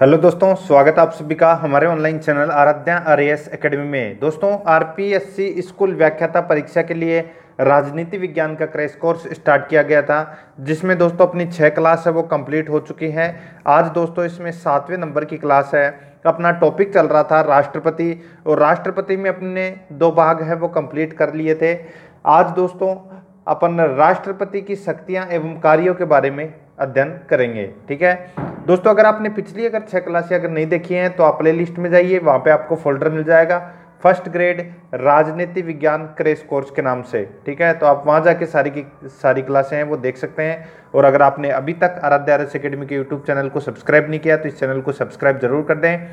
hello दोस्तों स्वागत आप सभी का हमारे online channel Aaradhya R S academy में दोस्तों सी स्कूल व्याख्याता परीक्षा के लिए राजनीति विज्ञान का क्रैश कोर्स स्टार्ट किया गया था जिसमें दोस्तों अपनी छः क्लास है वो कंप्लीट हो चुकी है आज दोस्तों इसमें सातवें नंबर की क्लास है अपना टॉपिक चल रहा था राष्ट्रपति और राष्ट्रपति में अपने दो भाग है वो कंप्लीट कर लिए थे आज दोस्तों अपन राष्ट्रपति की शक्तियाँ एवं कार्यों के बारे में अध्ययन करेंगे ठीक है दोस्तों अगर आपने पिछली अगर छः क्लासें अगर नहीं देखी हैं तो आप प्ले लिस्ट में जाइए वहाँ पे आपको फोल्डर मिल जाएगा फर्स्ट ग्रेड राजनीति विज्ञान क्रेस कोर्स के नाम से ठीक है तो आप वहाँ जाके सारी की सारी क्लासें हैं वो देख सकते हैं और अगर आपने अभी तक आराध्य एस अकेडमी के यूट्यूब चैनल को सब्सक्राइब नहीं किया तो इस चैनल को सब्सक्राइब जरूर कर दें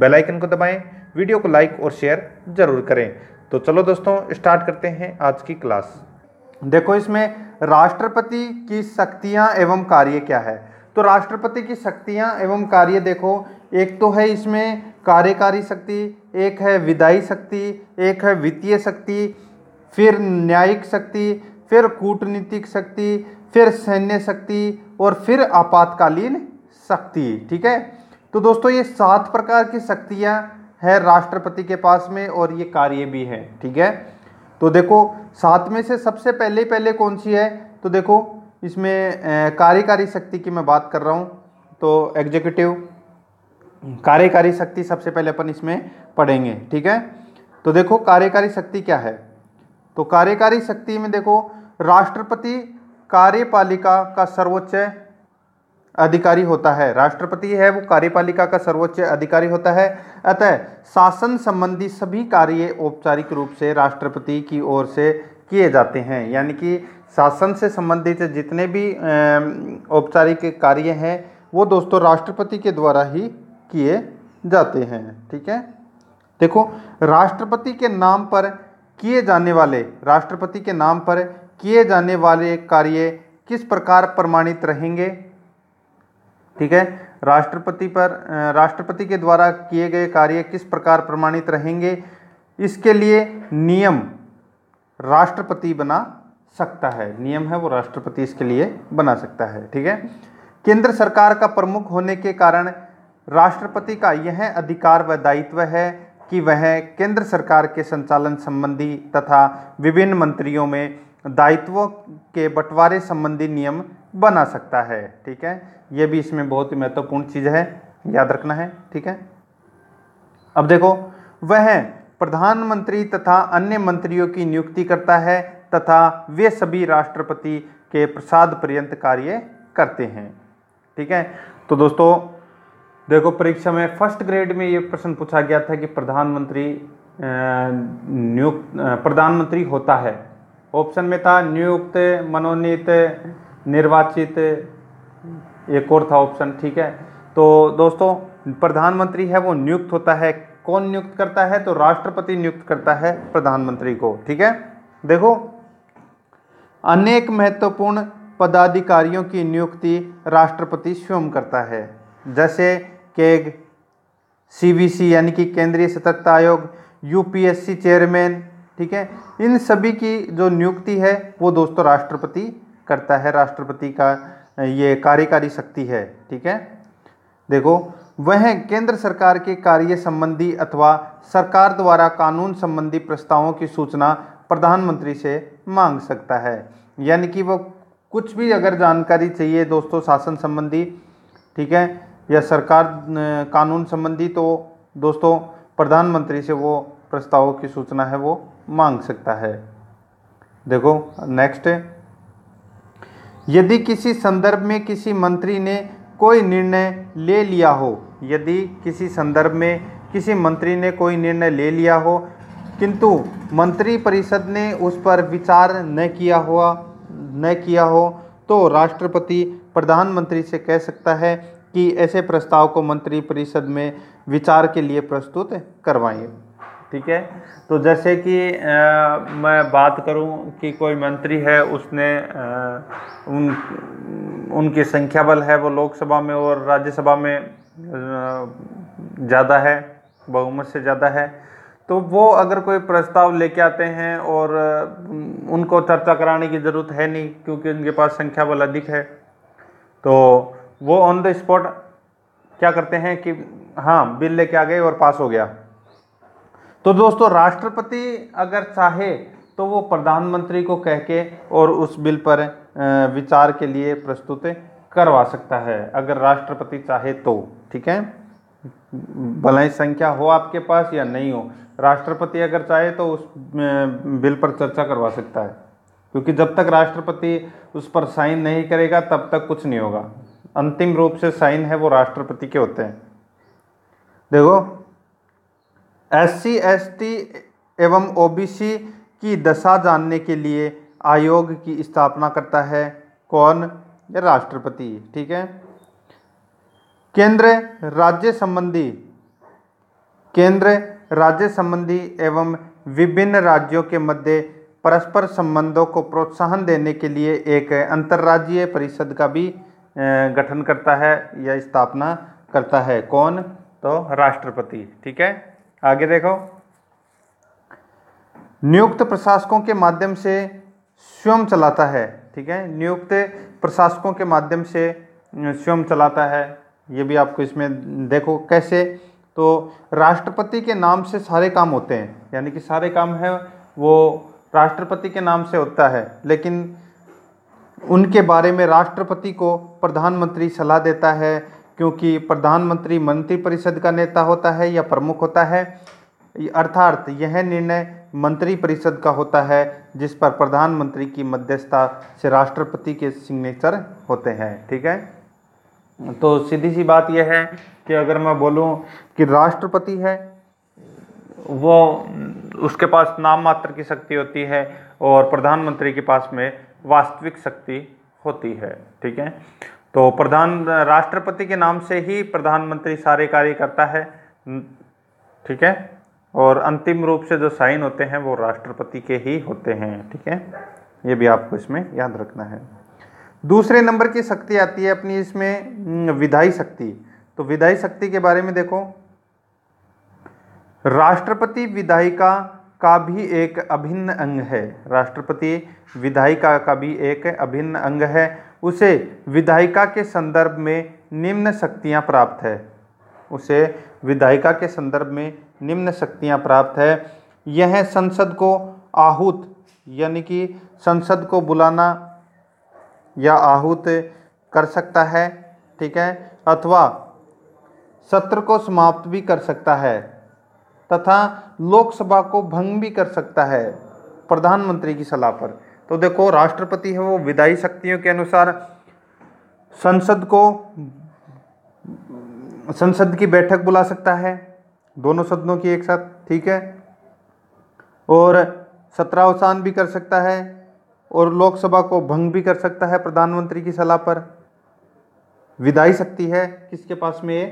बेलाइकन को दबाएँ वीडियो को लाइक और शेयर जरूर करें तो चलो दोस्तों स्टार्ट करते हैं आज की क्लास देखो इसमें राष्ट्रपति की शक्तियाँ एवं कार्य क्या है तो राष्ट्रपति की शक्तियाँ एवं कार्य देखो एक तो है इसमें कार्यकारी शक्ति एक है विदाई शक्ति एक है वित्तीय शक्ति फिर न्यायिक शक्ति फिर कूटनीतिक शक्ति फिर सैन्य शक्ति और फिर आपातकालीन शक्ति ठीक है तो दोस्तों ये सात प्रकार की शक्तियाँ है राष्ट्रपति के पास में और ये कार्य भी है ठीक है तो देखो सात में से सबसे पहले पहले कौन सी है तो देखो इसमें कार्यकारी शक्ति की मैं बात कर रहा हूँ तो एग्जीक्यूटिव कार्यकारी शक्ति सबसे पहले अपन इसमें पढ़ेंगे ठीक है तो देखो कार्यकारी शक्ति क्या है तो कार्यकारी शक्ति में देखो राष्ट्रपति कार्यपालिका का सर्वोच्च अधिकारी होता है राष्ट्रपति है वो कार्यपालिका का सर्वोच्च अधिकारी होता है अतः शासन संबंधी सभी कार्य औपचारिक रूप से राष्ट्रपति की ओर से किए जाते हैं यानी कि शासन से संबंधित जितने भी औपचारिक कार्य हैं वो दोस्तों राष्ट्रपति के द्वारा ही किए जाते हैं ठीक है देखो राष्ट्रपति के नाम पर किए जाने वाले राष्ट्रपति के नाम पर किए जाने वाले कार्य किस प्रकार प्रमाणित रहेंगे ठीक है राष्ट्रपति पर राष्ट्रपति के द्वारा किए गए कार्य किस प्रकार प्रमाणित रहेंगे इसके लिए नियम राष्ट्रपति बना सकता है नियम है वो राष्ट्रपति इसके लिए बना सकता है ठीक है केंद्र सरकार का प्रमुख होने के कारण राष्ट्रपति का यह अधिकार व दायित्व है कि वह केंद्र सरकार के संचालन संबंधी तथा विभिन्न मंत्रियों में दायित्वों के बंटवारे संबंधी नियम बना सकता है ठीक है यह भी इसमें बहुत ही महत्वपूर्ण चीज़ है याद रखना है ठीक है अब देखो वह प्रधानमंत्री तथा अन्य मंत्रियों की नियुक्ति करता है तथा वे सभी राष्ट्रपति के प्रसाद पर्यंत कार्य करते हैं ठीक है तो दोस्तों देखो परीक्षा में फर्स्ट ग्रेड में ये प्रश्न पूछा गया था कि प्रधानमंत्री नियुक्त प्रधानमंत्री होता है ऑप्शन में था नियुक्त मनोनीत निर्वाचित एक और था ऑप्शन ठीक है तो दोस्तों प्रधानमंत्री है वो नियुक्त होता है कौन नियुक्त करता है तो राष्ट्रपति नियुक्त करता है प्रधानमंत्री को ठीक है देखो अनेक महत्वपूर्ण पदाधिकारियों की नियुक्ति राष्ट्रपति स्वयं करता है जैसे केग सीबीसी यानी कि केंद्रीय सतर्कता आयोग यूपीएससी चेयरमैन ठीक है इन सभी की जो नियुक्ति है वो दोस्तों राष्ट्रपति करता है राष्ट्रपति का ये कार्यकारी शक्ति है ठीक है देखो वह केंद्र सरकार के कार्य संबंधी अथवा सरकार द्वारा कानून संबंधी प्रस्तावों की सूचना प्रधानमंत्री से मांग सकता है यानी कि वो कुछ भी अगर जानकारी चाहिए दोस्तों शासन संबंधी ठीक है या सरकार कानून संबंधी तो दोस्तों प्रधानमंत्री से वो प्रस्तावों की सूचना है वो मांग सकता है देखो नेक्स्ट यदि किसी संदर्भ में किसी मंत्री ने कोई निर्णय ले लिया हो यदि किसी संदर्भ में किसी मंत्री ने कोई निर्णय ले लिया हो किंतु मंत्रिपरिषद ने उस पर विचार न किया हुआ न किया हो तो राष्ट्रपति प्रधानमंत्री से कह सकता है कि ऐसे प्रस्ताव को मंत्रिपरिषद में विचार के लिए प्रस्तुत करवाएं ठीक है तो जैसे कि आ, मैं बात करूं कि कोई मंत्री है उसने आ, उन उनकी संख्या बल है वो लोकसभा में और राज्यसभा में ज़्यादा है बहुमत से ज़्यादा है तो वो अगर कोई प्रस्ताव लेके आते हैं और उनको चर्चा कराने की ज़रूरत है नहीं क्योंकि उनके पास संख्या बल अधिक है तो वो ऑन द स्पॉट क्या करते हैं कि हाँ बिल लेके आ गए और पास हो गया तो दोस्तों राष्ट्रपति अगर चाहे तो वो प्रधानमंत्री को कह के और उस बिल पर विचार के लिए प्रस्तुत करवा सकता है अगर राष्ट्रपति चाहे तो ठीक है भलाई संख्या हो आपके पास या नहीं हो राष्ट्रपति अगर चाहे तो उस बिल पर चर्चा करवा सकता है क्योंकि जब तक राष्ट्रपति उस पर साइन नहीं करेगा तब तक कुछ नहीं होगा अंतिम रूप से साइन है वो राष्ट्रपति के होते हैं देखो एस सी एस टी एवं ओ बी सी की दशा जानने के लिए आयोग की स्थापना करता है कौन या राष्ट्रपति ठीक है केंद्र राज्य संबंधी केंद्र राज्य संबंधी एवं विभिन्न राज्यों के मध्य परस्पर संबंधों को प्रोत्साहन देने के लिए एक अंतर्राज्यीय परिषद का भी गठन करता है या स्थापना करता है कौन तो राष्ट्रपति ठीक है आगे देखो नियुक्त प्रशासकों के माध्यम से स्वयं चलाता है ठीक है नियुक्त प्रशासकों के माध्यम से स्वयं चलाता है ये भी आपको इसमें देखो कैसे तो राष्ट्रपति के नाम से सारे काम होते हैं यानी कि सारे काम है वो राष्ट्रपति के नाम से होता है लेकिन उनके बारे में राष्ट्रपति को प्रधानमंत्री सलाह देता है क्योंकि प्रधानमंत्री मंत्रिपरिषद का नेता होता है या प्रमुख होता है अर्थात यह निर्णय मंत्रिपरिषद का होता है जिस पर प्रधानमंत्री की मध्यस्थता से राष्ट्रपति के सिग्नेचर होते हैं ठीक है तो सीधी सी बात यह है कि अगर मैं बोलूँ कि राष्ट्रपति है वो उसके पास नाम मात्र की शक्ति होती है और प्रधानमंत्री के पास में वास्तविक शक्ति होती है ठीक है तो प्रधान राष्ट्रपति के नाम से ही प्रधानमंत्री सारे कार्य करता है ठीक है और अंतिम रूप से जो साइन होते हैं वो राष्ट्रपति के ही होते हैं ठीक है ये भी आपको इसमें याद रखना है दूसरे नंबर की शक्ति आती है अपनी इसमें विधायी शक्ति तो विधायी शक्ति के बारे में देखो राष्ट्रपति विधायिका का भी एक अभिन्न अंग है राष्ट्रपति विधायिका का भी एक अभिन्न अंग है उसे विधायिका के संदर्भ में निम्न शक्तियाँ प्राप्त है उसे विधायिका के संदर्भ में निम्न शक्तियाँ प्राप्त है यह संसद को आहूत यानी कि संसद को बुलाना या आहूत कर सकता है ठीक है अथवा सत्र को समाप्त भी कर सकता है तथा लोकसभा को भंग भी कर सकता है प्रधानमंत्री की सलाह पर तो देखो राष्ट्रपति है वो विदाई शक्तियों के अनुसार संसद को संसद की बैठक बुला सकता है दोनों सदनों की एक साथ ठीक है और सत्रावसान भी कर सकता है और लोकसभा को भंग भी कर सकता है प्रधानमंत्री की सलाह पर विदाई सकती है किसके पास में ये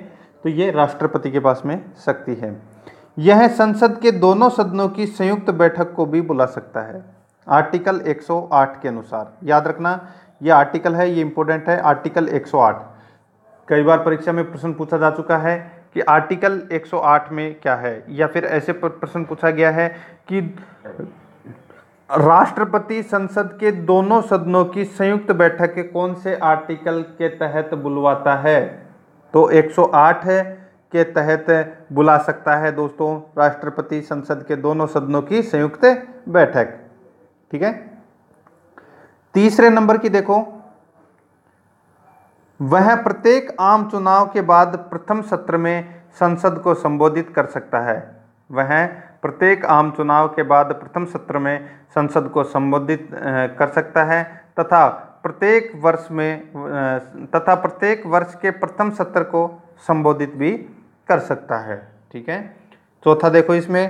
तो ये राष्ट्रपति के पास में सकती है यह संसद के दोनों सदनों की संयुक्त बैठक को भी बुला सकता है आर्टिकल 108 के अनुसार याद रखना यह आर्टिकल है ये इंपॉर्टेंट है आर्टिकल 108 कई बार परीक्षा में प्रश्न पूछा जा चुका है कि आर्टिकल 108 में क्या है या फिर ऐसे प्रश्न पूछा गया है कि राष्ट्रपति संसद के दोनों सदनों की संयुक्त बैठक के कौन से आर्टिकल के तहत बुलवाता है तो 108 है के तहत बुला सकता है दोस्तों राष्ट्रपति संसद के दोनों सदनों की संयुक्त बैठक ठीक है तीसरे नंबर की देखो वह प्रत्येक आम चुनाव के बाद प्रथम सत्र में संसद को संबोधित कर सकता है वह प्रत्येक आम चुनाव के बाद प्रथम सत्र में संसद को संबोधित कर सकता है तथा प्रत्येक वर्ष में तथा प्रत्येक वर्ष के प्रथम सत्र को संबोधित भी कर सकता है ठीक है चौथा देखो इसमें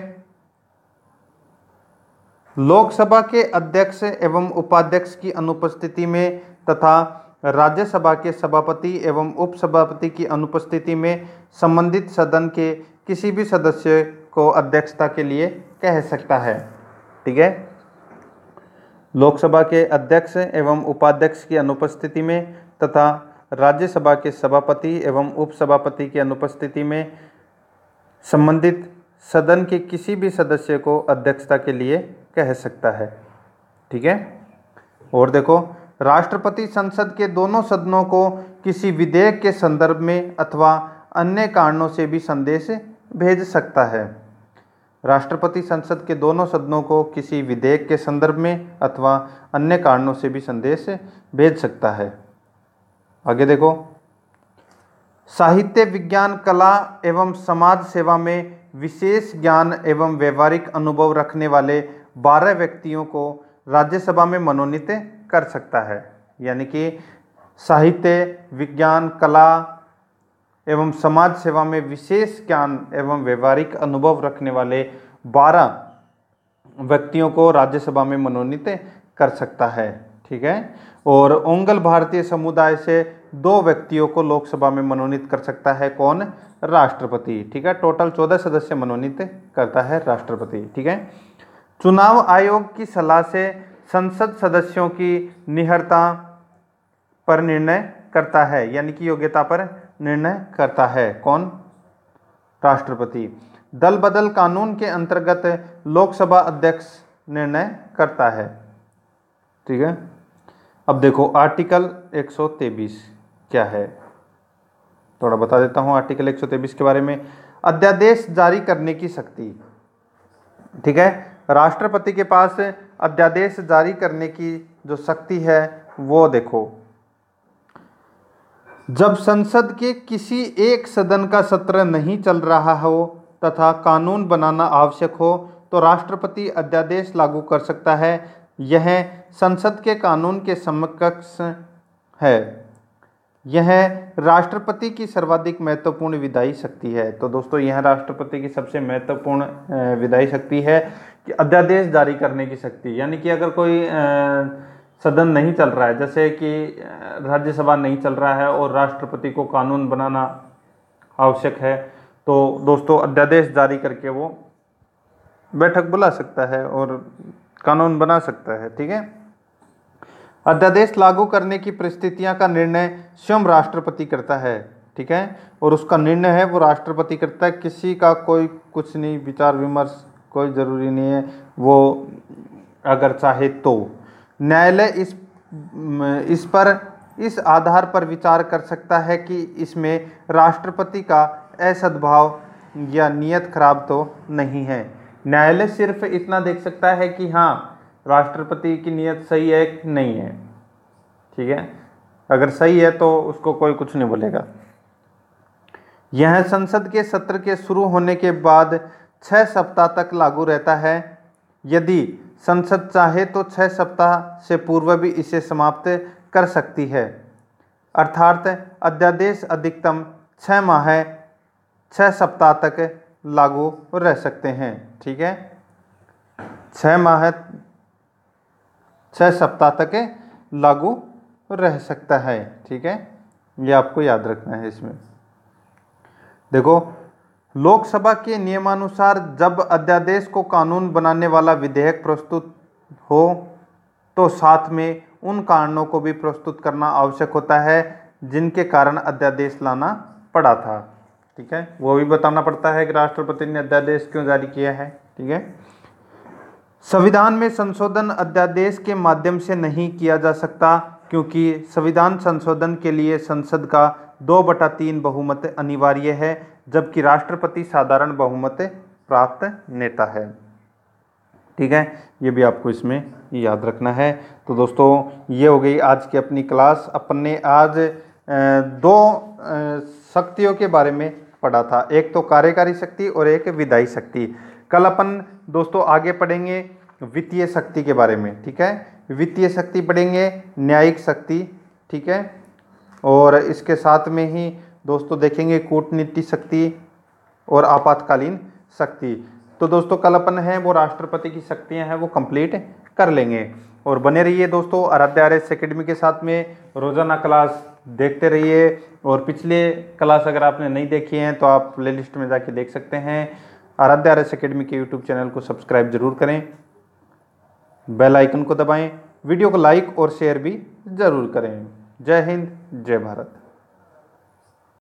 लोकसभा के अध्यक्ष एवं उपाध्यक्ष की अनुपस्थिति में तथा राज्यसभा के सभापति एवं उपसभापति की अनुपस्थिति में संबंधित सदन के किसी भी सदस्य को अध्यक्षता के लिए कह सकता है ठीक है लोकसभा के अध्यक्ष एवं उपाध्यक्ष की अनुपस्थिति में तथा राज्यसभा के सभापति एवं उपसभापति की अनुपस्थिति में संबंधित सदन के किसी भी सदस्य को अध्यक्षता के लिए कह सकता है ठीक है और देखो राष्ट्रपति संसद के दोनों सदनों को किसी विधेयक के संदर्भ में अथवा अन्य कारणों से भी संदेश भेज सकता है राष्ट्रपति संसद के दोनों सदनों को किसी विधेयक के संदर्भ में अथवा अन्य कारणों से भी संदेश भेज सकता है आगे देखो साहित्य विज्ञान कला एवं समाज सेवा में विशेष ज्ञान एवं व्यवहारिक अनुभव रखने वाले बारह व्यक्तियों को राज्यसभा में मनोनीत कर सकता है यानी कि साहित्य विज्ञान कला एवं समाज सेवा में विशेष ज्ञान एवं व्यवहारिक अनुभव रखने वाले बारह व्यक्तियों को राज्यसभा में मनोनीत कर सकता है ठीक है और ओंगल भारतीय समुदाय से दो व्यक्तियों को लोकसभा में मनोनीत कर सकता है कौन राष्ट्रपति ठीक है टोटल चौदह सदस्य मनोनीत करता है राष्ट्रपति ठीक है चुनाव आयोग की सलाह से संसद सदस्यों की निहरता पर निर्णय करता है यानी कि योग्यता पर निर्णय करता है कौन राष्ट्रपति दल बदल कानून के अंतर्गत लोकसभा अध्यक्ष निर्णय करता है ठीक है अब देखो आर्टिकल 123 क्या है थोड़ा बता देता हूँ आर्टिकल 123 के बारे में अध्यादेश जारी करने की शक्ति ठीक है राष्ट्रपति के पास अध्यादेश जारी करने की जो शक्ति है वो देखो जब संसद के किसी एक सदन का सत्र नहीं चल रहा हो तथा कानून बनाना आवश्यक हो तो राष्ट्रपति अध्यादेश लागू कर सकता है यह संसद के कानून के समकक्ष है यह राष्ट्रपति की सर्वाधिक महत्वपूर्ण विदाई शक्ति है तो दोस्तों यह राष्ट्रपति की सबसे महत्वपूर्ण विदाई शक्ति है कि अध्यादेश जारी करने की शक्ति यानी कि अगर कोई आ, सदन नहीं चल रहा है जैसे कि राज्यसभा नहीं चल रहा है और राष्ट्रपति को कानून बनाना आवश्यक है तो दोस्तों अध्यादेश जारी करके वो बैठक बुला सकता है और कानून बना सकता है ठीक है अध्यादेश लागू करने की परिस्थितियां का निर्णय स्वयं राष्ट्रपति करता है ठीक है और उसका निर्णय है वो राष्ट्रपति करता है किसी का कोई कुछ नहीं विचार विमर्श कोई ज़रूरी नहीं है वो अगर चाहे तो न्यायालय इस इस पर इस आधार पर विचार कर सकता है कि इसमें राष्ट्रपति का असद्भाव या नीयत खराब तो नहीं है न्यायालय सिर्फ इतना देख सकता है कि हाँ राष्ट्रपति की नीयत सही है कि नहीं है ठीक है अगर सही है तो उसको कोई कुछ नहीं बोलेगा यह संसद के सत्र के शुरू होने के बाद छः सप्ताह तक लागू रहता है यदि संसद चाहे तो छः सप्ताह से पूर्व भी इसे समाप्त कर सकती है अर्थात अध्यादेश अधिकतम छः माह छः सप्ताह तक लागू रह सकते हैं ठीक है छः माह छः सप्ताह तक लागू रह सकता है ठीक है ये आपको याद रखना है इसमें देखो लोकसभा के नियमानुसार जब अध्यादेश को कानून बनाने वाला विधेयक प्रस्तुत हो तो साथ में उन कारणों को भी प्रस्तुत करना आवश्यक होता है जिनके कारण अध्यादेश लाना पड़ा था ठीक है वो भी बताना पड़ता है कि राष्ट्रपति ने अध्यादेश क्यों जारी किया है ठीक है संविधान में संशोधन अध्यादेश के माध्यम से नहीं किया जा सकता क्योंकि संविधान संशोधन के लिए संसद का दो बटा तीन बहुमत अनिवार्य है जबकि राष्ट्रपति साधारण बहुमत प्राप्त नेता है ठीक है ये भी आपको इसमें याद रखना है तो दोस्तों ये हो गई आज की अपनी क्लास अपन ने आज दो शक्तियों के बारे में पढ़ा था एक तो कार्यकारी शक्ति और एक विदाई शक्ति कल अपन दोस्तों आगे पढ़ेंगे वित्तीय शक्ति के बारे में ठीक है वित्तीय शक्ति पढ़ेंगे न्यायिक शक्ति ठीक है और इसके साथ में ही दोस्तों देखेंगे कूटनीति शक्ति और आपातकालीन शक्ति तो दोस्तों कल अपन है वो राष्ट्रपति की शक्तियां हैं वो कंप्लीट कर लेंगे और बने रहिए दोस्तों आराध्या आर एस अकेडमी के साथ में रोज़ाना क्लास देखते रहिए और पिछले क्लास अगर आपने नहीं देखी हैं तो आप प्ले में जाके देख सकते हैं आराध्या आर एस अकेडमी के यूट्यूब चैनल को सब्सक्राइब जरूर करें बेल आइकन को दबाएं वीडियो को लाइक और शेयर भी ज़रूर करें जय हिंद जय भारत